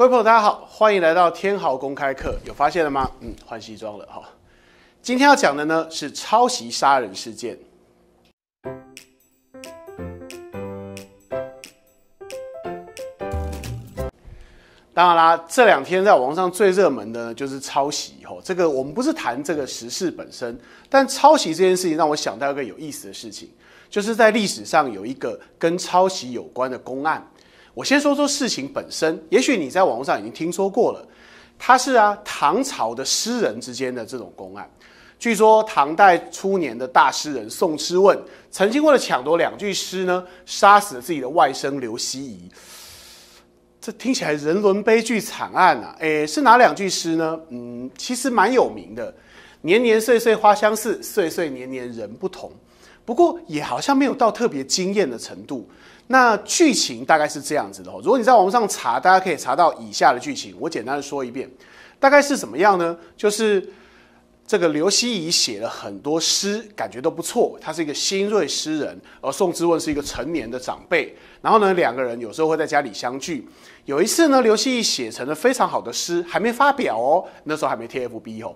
各位朋友，大家好，欢迎来到天豪公开课。有发现了吗？嗯，换西装了哈。今天要讲的呢是抄袭杀人事件。当然啦，这两天在网上最热门的，就是抄袭。哈，这个我们不是谈这个时事本身，但抄袭这件事情让我想到一个有意思的事情，就是在历史上有一个跟抄袭有关的公案。我先说说事情本身，也许你在网络上已经听说过了，它是啊唐朝的诗人之间的这种公案。据说唐代初年的大诗人宋之问，曾经为了抢夺两句诗呢，杀死了自己的外甥刘希夷。这听起来人伦悲剧惨案啊，诶，是哪两句诗呢？嗯，其实蛮有名的，“年年岁岁花相似，岁岁年年人不同”，不过也好像没有到特别惊艳的程度。那剧情大概是这样子的哦。如果你在网上查，大家可以查到以下的剧情。我简单的说一遍，大概是怎么样呢？就是这个刘希夷写了很多诗，感觉都不错。他是一个新锐诗人，而宋之问是一个成年的长辈。然后呢，两个人有时候会在家里相聚。有一次呢，刘希夷写成了非常好的诗，还没发表哦，那时候还没 T F B 哦。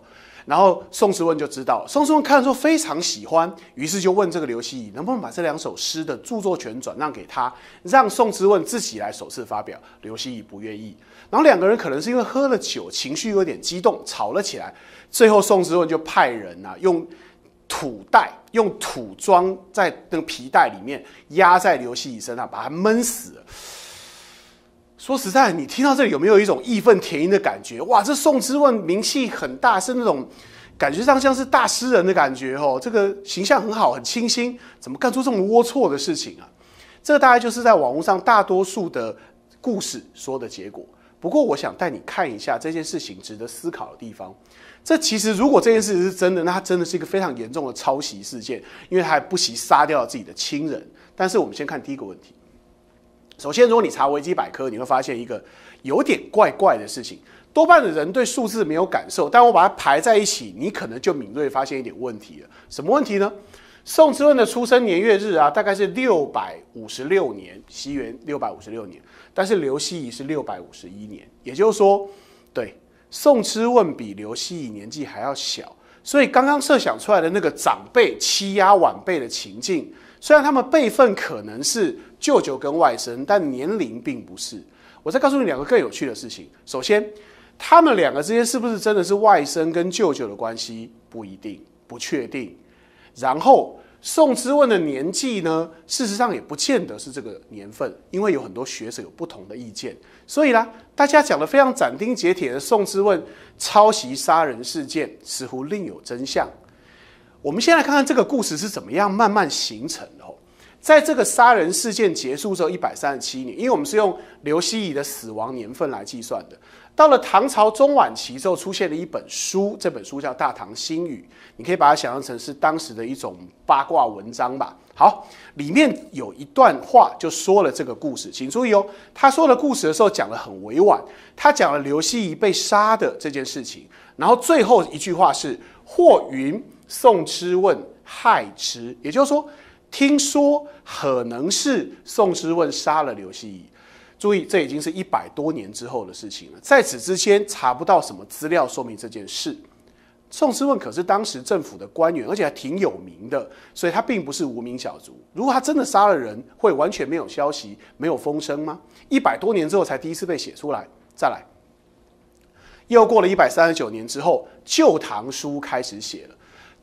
然后宋之问就知道，宋之问看了之后非常喜欢，于是就问这个刘希夷能不能把这两首诗的著作权转让给他，让宋之问自己来首次发表。刘希夷不愿意，然后两个人可能是因为喝了酒，情绪有点激动，吵了起来。最后宋之问就派人啊，用土袋、用土装在那个皮袋里面，压在刘希夷身上，把他闷死了。说实在，你听到这里有没有一种义愤填膺的感觉？哇，这宋之问名气很大，是那种感觉上像是大诗人的感觉哦，这个形象很好，很清新，怎么干出这么龌龊的事情啊？这大概就是在网络上大多数的故事说的结果。不过，我想带你看一下这件事情值得思考的地方。这其实如果这件事情是真的，那它真的是一个非常严重的抄袭事件，因为他不惜杀掉了自己的亲人。但是，我们先看第一个问题。首先，如果你查维基百科，你会发现一个有点怪怪的事情。多半的人对数字没有感受，但我把它排在一起，你可能就敏锐发现一点问题了。什么问题呢？宋之问的出生年月日啊，大概是六百五十六年，西元六百五十六年。但是刘希夷是六百五十一年，也就是说，对宋之问比刘希夷年纪还要小。所以刚刚设想出来的那个长辈欺压晚辈的情境，虽然他们辈分可能是。舅舅跟外甥，但年龄并不是。我再告诉你两个更有趣的事情。首先，他们两个之间是不是真的是外甥跟舅舅的关系，不一定，不确定。然后，宋之问的年纪呢，事实上也不见得是这个年份，因为有很多学者有不同的意见。所以啦，大家讲的非常斩钉截铁的宋之问抄袭杀人事件，似乎另有真相。我们先来看看这个故事是怎么样慢慢形成的。在这个杀人事件结束之后一百三十七年，因为我们是用刘希夷的死亡年份来计算的，到了唐朝中晚期之后，出现了一本书，这本书叫《大唐新语》，你可以把它想象成是当时的一种八卦文章吧。好，里面有一段话就说了这个故事，请注意哦，他说了故事的时候讲得很委婉，他讲了刘希夷被杀的这件事情，然后最后一句话是“或云宋之问害之”，也就是说。听说可能是宋之问杀了刘希夷，注意，这已经是一百多年之后的事情了。在此之前查不到什么资料说明这件事。宋之问可是当时政府的官员，而且还挺有名的，所以他并不是无名小卒。如果他真的杀了人，会完全没有消息、没有风声吗？一百多年之后才第一次被写出来。再来，又过了一百三十九年之后，《旧唐书》开始写了。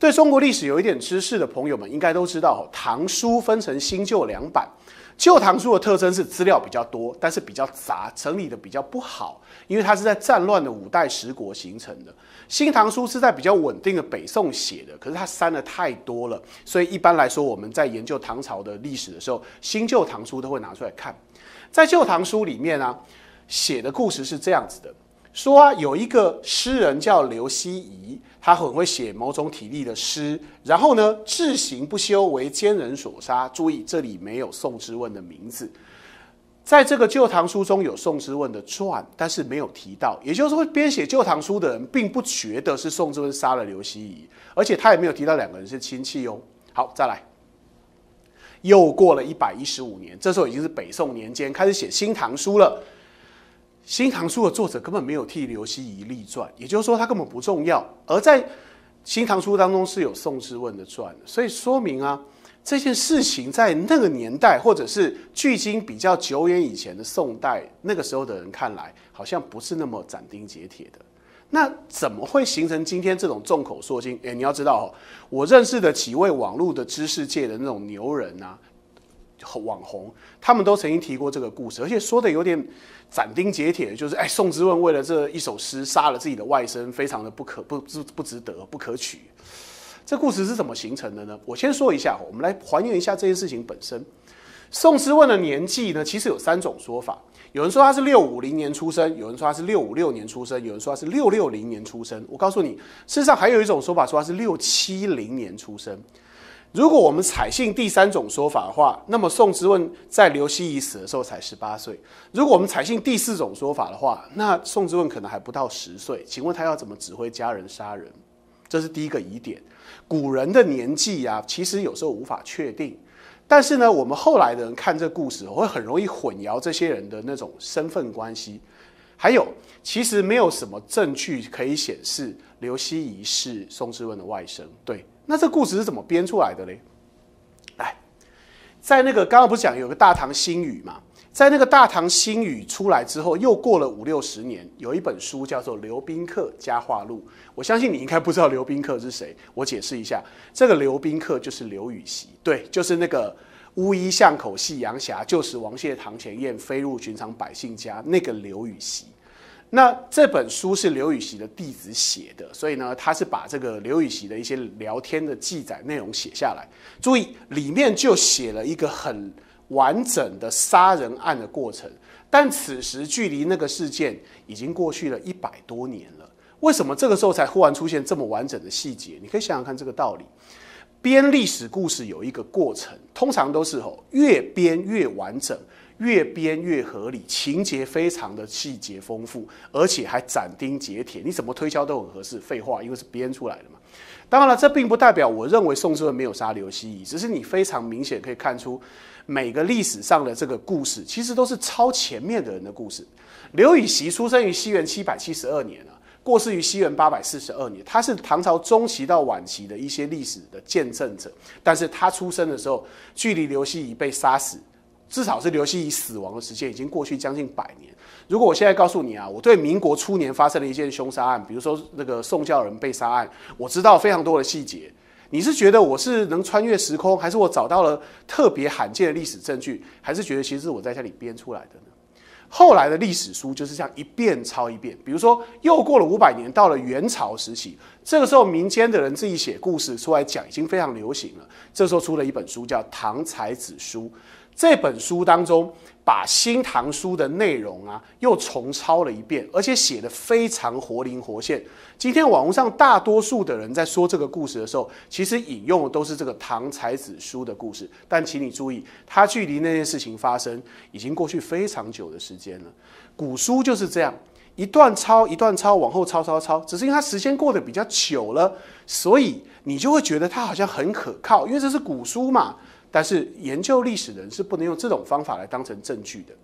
对中国历史有一点知识的朋友们，应该都知道，唐书分成新旧两版。旧唐书的特征是资料比较多，但是比较杂，整理的比较不好，因为它是在战乱的五代十国形成的。新唐书是在比较稳定的北宋写的，可是它删的太多了，所以一般来说，我们在研究唐朝的历史的时候，新旧唐书都会拿出来看。在旧唐书里面呢，写的故事是这样子的。说啊，有一个诗人叫刘希夷，他很会写某种体力的诗，然后呢，自行不休，为奸人所杀。注意，这里没有宋之问的名字。在这个《旧唐书》中有宋之问的传，但是没有提到，也就是说，编写《旧唐书》的人并不觉得是宋之问杀了刘希夷，而且他也没有提到两个人是亲戚哦。好，再来。又过了一百一十五年，这时候已经是北宋年间，开始写《新唐书》了。《新唐书》的作者根本没有替刘希夷立传，也就是说他根本不重要。而在《新唐书》当中是有宋之问的传，所以说明啊，这件事情在那个年代，或者是距今比较久远以前的宋代，那个时候的人看来，好像不是那么斩钉截铁的。那怎么会形成今天这种众口铄金？诶，你要知道，哦，我认识的几位网络的知识界的那种牛人啊，网红他们都曾经提过这个故事，而且说的有点斩钉截铁，就是哎，宋之问为了这一首诗杀了自己的外甥，非常的不可不不不值得，不可取。这故事是怎么形成的呢？我先说一下，我们来还原一下这件事情本身。宋之问的年纪呢，其实有三种说法，有人说他是六五零年出生，有人说他是六五六年出生，有人说他是六六零年出生。我告诉你，事实上还有一种说法说他是六七零年出生。如果我们采信第三种说法的话，那么宋之问在刘希夷死的时候才十八岁。如果我们采信第四种说法的话，那宋之问可能还不到十岁。请问他要怎么指挥家人杀人？这是第一个疑点。古人的年纪啊，其实有时候无法确定。但是呢，我们后来的人看这故事，会很容易混淆这些人的那种身份关系。还有，其实没有什么证据可以显示刘希夷是宋之问的外甥。对。那这故事是怎么编出来的嘞？来，在那个刚刚不是讲有个《大唐新语》嘛，在那个《大唐新语》出来之后，又过了五六十年，有一本书叫做《刘宾客家话录》。我相信你应该不知道刘宾客是谁，我解释一下，这个刘宾客就是刘禹锡，对，就是那个“乌衣巷口夕阳斜，旧时王谢堂前燕，飞入寻常百姓家”那个刘禹锡。那这本书是刘禹锡的弟子写的，所以呢，他是把这个刘禹锡的一些聊天的记载内容写下来。注意，里面就写了一个很完整的杀人案的过程。但此时距离那个事件已经过去了一百多年了，为什么这个时候才忽然出现这么完整的细节？你可以想想看这个道理。编历史故事有一个过程，通常都是哦越编越完整。越编越合理，情节非常的细节丰富，而且还斩钉截铁，你怎么推敲都很合适。废话，因为是编出来的嘛。当然了，这并不代表我认为宋之文没有杀刘希夷，只是你非常明显可以看出，每个历史上的这个故事其实都是抄前面的人的故事。刘禹锡出生于西元七百七十二年啊，过世于西元八百四十二年，他是唐朝中期到晚期的一些历史的见证者。但是他出生的时候，距离刘希夷被杀死。至少是刘希夷死亡的时间已经过去将近百年。如果我现在告诉你啊，我对民国初年发生的一件凶杀案，比如说那个宋教仁被杀案，我知道非常多的细节。你是觉得我是能穿越时空，还是我找到了特别罕见的历史证据，还是觉得其实我在这里编出来的呢？后来的历史书就是这样一遍抄一遍。比如说，又过了五百年，到了元朝时期。这个时候，民间的人自己写故事出来讲已经非常流行了。这时候出了一本书，叫《唐才子书》。这本书当中，把《新唐书》的内容啊又重抄了一遍，而且写得非常活灵活现。今天网络上大多数的人在说这个故事的时候，其实引用的都是这个《唐才子书》的故事。但请你注意，它距离那件事情发生已经过去非常久的时间了。古书就是这样。一段抄一段抄，往后抄抄抄，只是因为它时间过得比较久了，所以你就会觉得它好像很可靠，因为这是古书嘛。但是研究历史人是不能用这种方法来当成证据的。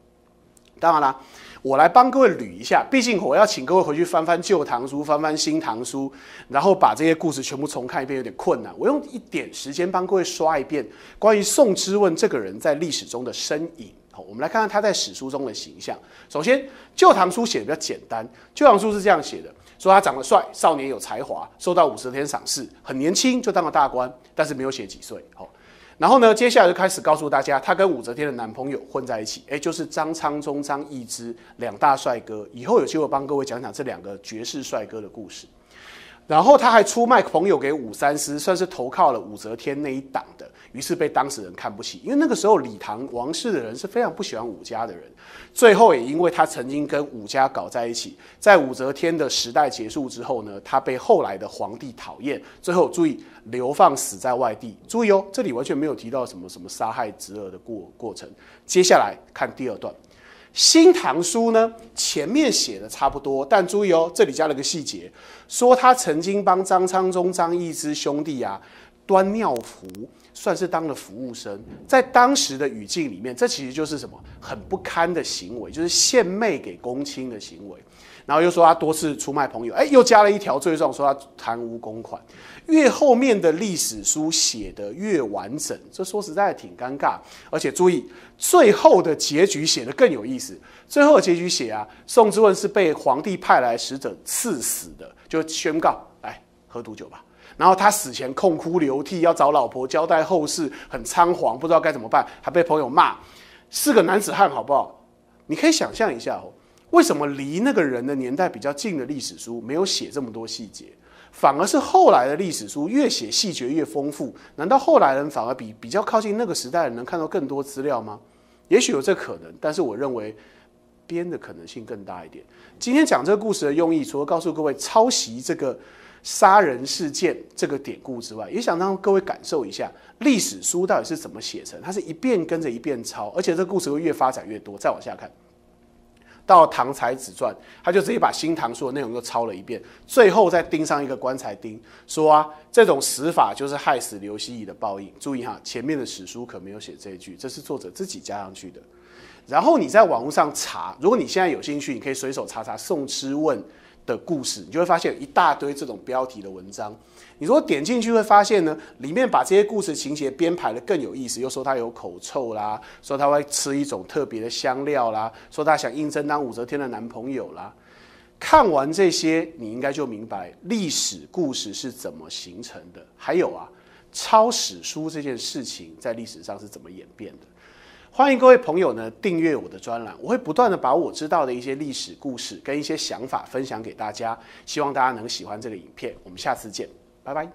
当然啦，我来帮各位捋一下，毕竟我要请各位回去翻翻《旧唐书》、翻翻《新唐书》，然后把这些故事全部重看一遍有点困难。我用一点时间帮各位刷一遍关于宋之问这个人在历史中的身影。我们来看看他在史书中的形象。首先，《旧唐书》写的比较简单，《旧唐书》是这样写的：说他长得帅，少年有才华，受到武则天赏识，很年轻就当了大官，但是没有写几岁。好，然后呢，接下来就开始告诉大家，他跟武则天的男朋友混在一起，哎，就是张昌宗、张易之两大帅哥。以后有机会帮各位讲讲这两个绝世帅哥的故事。然后他还出卖朋友给武三思，算是投靠了武则天那一党的，于是被当事人看不起。因为那个时候李唐王室的人是非常不喜欢武家的人，最后也因为他曾经跟武家搞在一起，在武则天的时代结束之后呢，他被后来的皇帝讨厌，最后注意流放死在外地。注意哦，这里完全没有提到什么什么杀害侄儿的过过程。接下来看第二段。《新唐书》呢，前面写的差不多，但注意哦，这里加了个细节，说他曾经帮张昌宗、张易之兄弟呀端尿壶。算是当了服务生，在当时的语境里面，这其实就是什么很不堪的行为，就是献媚给公卿的行为，然后又说他多次出卖朋友，哎，又加了一条罪状说他贪污公款。越后面的历史书写得越完整，这说实在挺尴尬。而且注意，最后的结局写的更有意思。最后结局写啊，宋之问是被皇帝派来使者刺死的，就宣告来喝毒酒吧。然后他死前痛哭流涕，要找老婆交代后事，很仓皇，不知道该怎么办，还被朋友骂，是个男子汉，好不好？你可以想象一下哦，为什么离那个人的年代比较近的历史书没有写这么多细节，反而是后来的历史书越写细节越丰富？难道后来人反而比比较靠近那个时代的能看到更多资料吗？也许有这可能，但是我认为。编的可能性更大一点。今天讲这个故事的用意，除了告诉各位抄袭这个杀人事件这个典故之外，也想让各位感受一下历史书到底是怎么写成。它是一遍跟着一遍抄，而且这故事会越发展越多。再往下看，到《唐才子传》，他就直接把《新唐书》的内容又抄了一遍，最后再钉上一个棺材钉，说啊，这种死法就是害死刘希夷的报应。注意哈，前面的史书可没有写这一句，这是作者自己加上去的。然后你在网络上查，如果你现在有兴趣，你可以随手查查宋之问的故事，你就会发现一大堆这种标题的文章。你如果点进去，会发现呢，里面把这些故事情节编排的更有意思，又说他有口臭啦，说他会吃一种特别的香料啦，说他想应征当武则天的男朋友啦。看完这些，你应该就明白历史故事是怎么形成的，还有啊，抄史书这件事情在历史上是怎么演变的。欢迎各位朋友呢订阅我的专栏，我会不断的把我知道的一些历史故事跟一些想法分享给大家，希望大家能喜欢这个影片，我们下次见，拜拜。